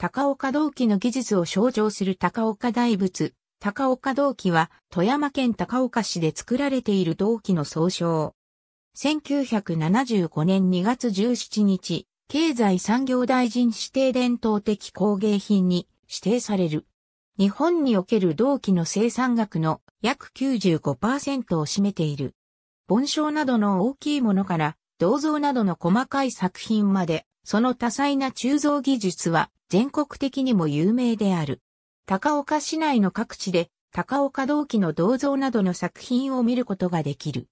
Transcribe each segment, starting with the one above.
高岡銅器の技術を象徴する高岡大仏。高岡銅器は富山県高岡市で作られている銅器の総称。1975年2月17日、経済産業大臣指定伝統的工芸品に指定される。日本における銅器の生産額の約95%を占めている。盆栽などの大きいものから銅像などの細かい作品まで、その多彩な鋳造技術は全国的にも有名である。高岡市内の各地で高岡銅器の銅像などの作品を見ることができる。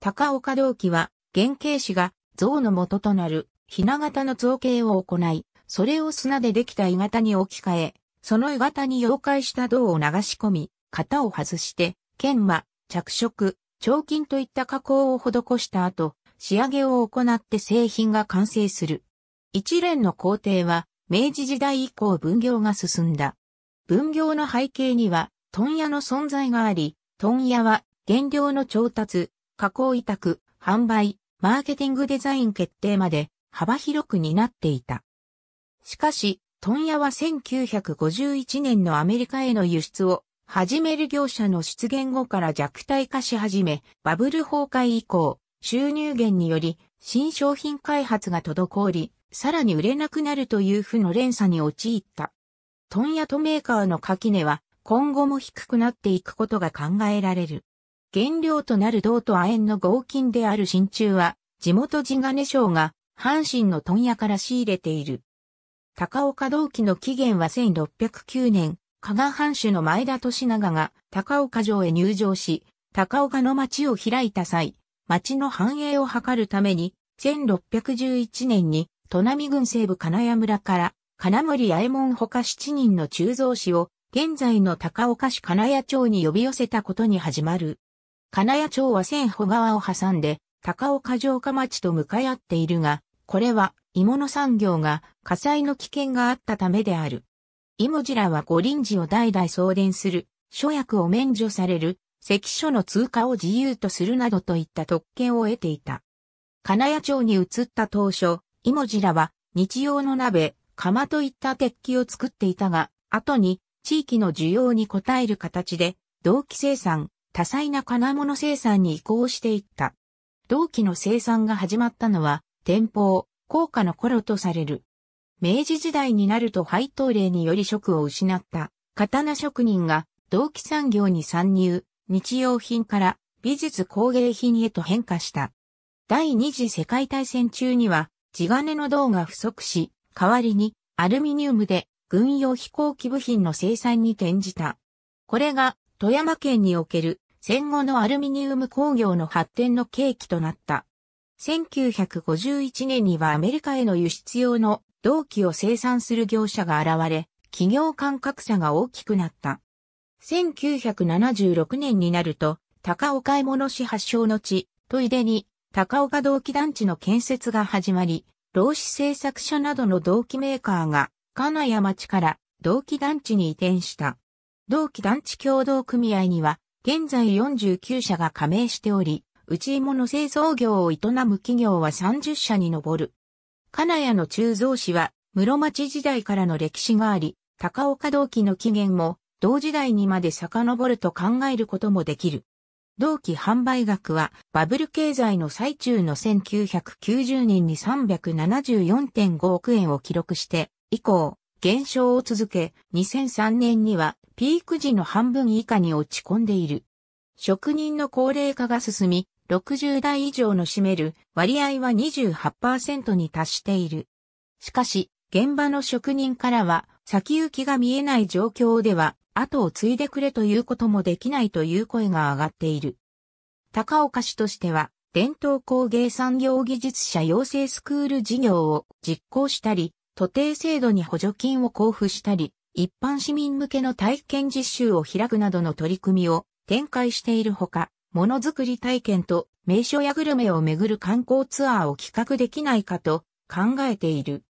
高岡銅器は原型師が像の元となるひな形の造形を行い、それを砂でできた鋳型に置き換え、その鋳型に溶解した銅を流し込み、型を外して、研磨、着色、彫金といった加工を施した後、仕上げを行って製品が完成する。一連の工程は明治時代以降分業が進んだ。分業の背景には、問屋の存在があり、問屋は原料の調達、加工委託、販売、マーケティングデザイン決定まで幅広く担っていた。しかし、問屋は1951年のアメリカへの輸出を始める業者の出現後から弱体化し始め、バブル崩壊以降、収入源により新商品開発が滞り、さらに売れなくなるという負の連鎖に陥った。問屋とメーカーの垣根は今後も低くなっていくことが考えられる。原料となる銅と亜鉛の合金である真鍮は、地元地金賞が阪神の問屋から仕入れている。高岡銅器の起源は1609年、加賀藩主の前田利長が高岡城へ入城し、高岡の町を開いた際、町の繁栄を図るために、1611年に、砺波郡西部金谷村から、金森八重衛門他7人の鋳造士を、現在の高岡市金谷町に呼び寄せたことに始まる。金谷町は千穂川を挟んで、高岡城下町と向かい合っているが、これは、芋の産業が火災の危険があったためである。芋じらは五輪寺を代々送電する、諸役を免除される関所の通過を自由とするなどといった特権を得ていた。金谷町に移った当初、イモジラは日用の鍋、釜といった鉄器を作っていたが、後に地域の需要に応える形で、同期生産、多彩な金物生産に移行していった。同期の生産が始まったのは、天保、高価の頃とされる。明治時代になると配当令により職を失った、刀職人が同期産業に参入、日用品から美術工芸品へと変化した。第二次世界大戦中には地金の銅が不足し、代わりにアルミニウムで軍用飛行機部品の生産に転じた。これが富山県における戦後のアルミニウム工業の発展の契機となった。1951年にはアメリカへの輸出用の銅器を生産する業者が現れ、企業間格差が大きくなった。1976年になると、高岡買い物市発祥の地、トイデに、高岡同期団地の建設が始まり、老子製作所などの同期メーカーが、金谷町から同期団地に移転した。同期団地共同組合には、現在49社が加盟しており、内芋の製造業を営む企業は30社に上る。金谷の鋳造市は、室町時代からの歴史があり、高岡同期の起源も、同時代にまで遡ると考えることもできる。同期販売額はバブル経済の最中の1990年に374.5億円を記録して以降減少を続け2003年にはピーク時の半分以下に落ち込んでいる。職人の高齢化が進み60代以上の占める割合は28%に達している。しかし現場の職人からは先行きが見えない状況では後を継いでくれということもできないという声が上がっている。高岡市としては、伝統工芸産業技術者養成スクール事業を実行したり、都定制度に補助金を交付したり、一般市民向けの体験実習を開くなどの取り組みを展開しているほか、ものづくり体験と名所やグルメをめぐる観光ツアーを企画できないかと考えている。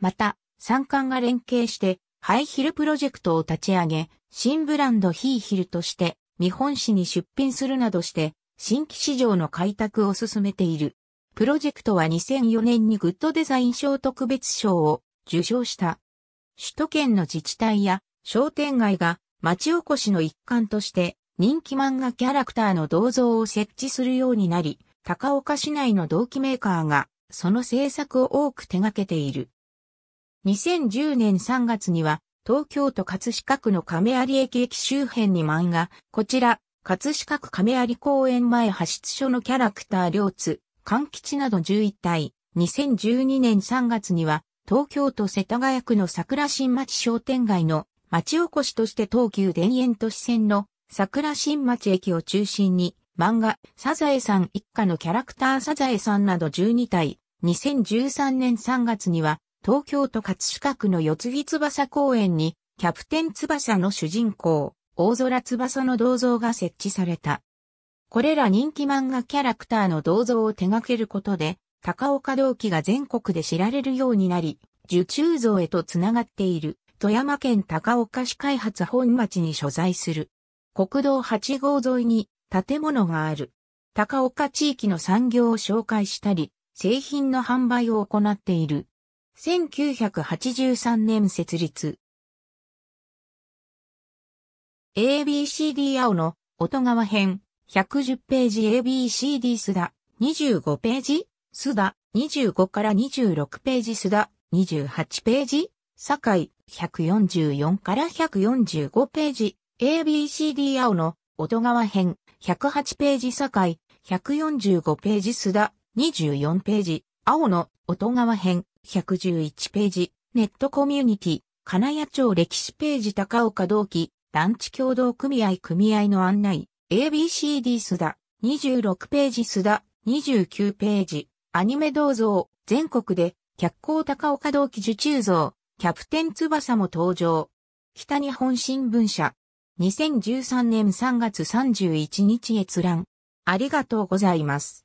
また、産官が連携してハイヒルプロジェクトを立ち上げ、新ブランドヒーヒルとして日本市に出品するなどして、新規市場の開拓を進めている。プロジェクトは2004年にグッドデザイン賞特別賞を受賞した。首都圏の自治体や商店街が町おこしの一環として人気漫画キャラクターの銅像を設置するようになり、高岡市内の同期メーカーがその制作を多く手掛けている。2010年3月には、東京都葛飾区の亀有駅駅周辺に漫画、こちら、葛飾区亀有公園前派出所のキャラクター両津、勘吉など11体、2012年3月には、東京都世田谷区の桜新町商店街の町おこしとして東急田園都市線の桜新町駅を中心に漫画サザエさん一家のキャラクターサザエさんなど12体2013年3月には東京都葛飾区の四木翼公園に、キャプテン翼の主人公、大空翼の銅像が設置された。これら人気漫画キャラクターの銅像を手掛けることで、高岡同期が全国で知られるようになり、受注像へとつながっている、富山県高岡市開発本町に所在する。国道8号沿いに建物がある。高岡地域の産業を紹介したり、製品の販売を行っている。1983年設立。ABCD 青の音川編110ページ ABCD 須田25ページ須田25から26ページ須田28ページ酒井144から145ページ ABCD 青の音川編108ページ酒井145ページ須田24ページ青の音川編111ページ、ネットコミュニティ、金谷町歴史ページ高岡同期、団地共同組合組合の案内、ABCD 須田、26ページ須田、29ページ、アニメ銅像、全国で、脚光高岡同期受注像、キャプテン翼も登場。北日本新聞社、2013年3月31日閲覧。ありがとうございます。